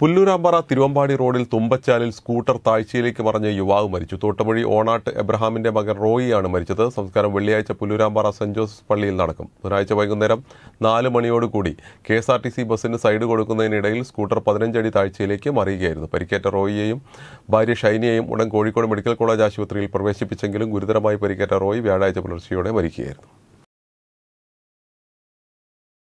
പുല്ലൂരാമ്പാറ തിരുവമ്പാടി റോഡിൽ തുമ്പച്ചാലിൽ സ്കൂട്ടർ താഴ്ചയിലേക്ക് പറഞ്ഞ യുവാവ് മരിച്ചു തോട്ടമൊഴി ഓണാട്ട് എബ്രഹാമിന്റെ മകൻ റോയിയാണ് മരിച്ചത് സംസ്കാരം വെള്ളിയാഴ്ച പുല്ലൂരാമ്പാറ സെന്റ് ജോസഫ് പള്ളിയിൽ നടക്കും ബുധനാഴ്ച വൈകുന്നേരം നാല് മണിയോടുകൂടി K S R T C ബസ്സിന് സൈഡ് കൊടുക്കുന്നതിനിടയിൽ സ്കൂട്ടർ പതിനഞ്ചടി താഴ്ചയിലേക്ക് മറിയുകയായിരുന്നു പരിക്കേറ്റ റോയിയെയും ഭാര്യ ഷൈനിയെയും ഉടൻ കോഴിക്കോട് മെഡിക്കൽ കോളേജ് ആശുപത്രിയിൽ പ്രവേശിപ്പിച്ചെങ്കിലും ഗുരുതരമായി പരിക്കേറ്റ റോയി വ്യാഴാഴ്ച പുലർച്ചെയോടെ മരിക്കുകയായിരുന്നു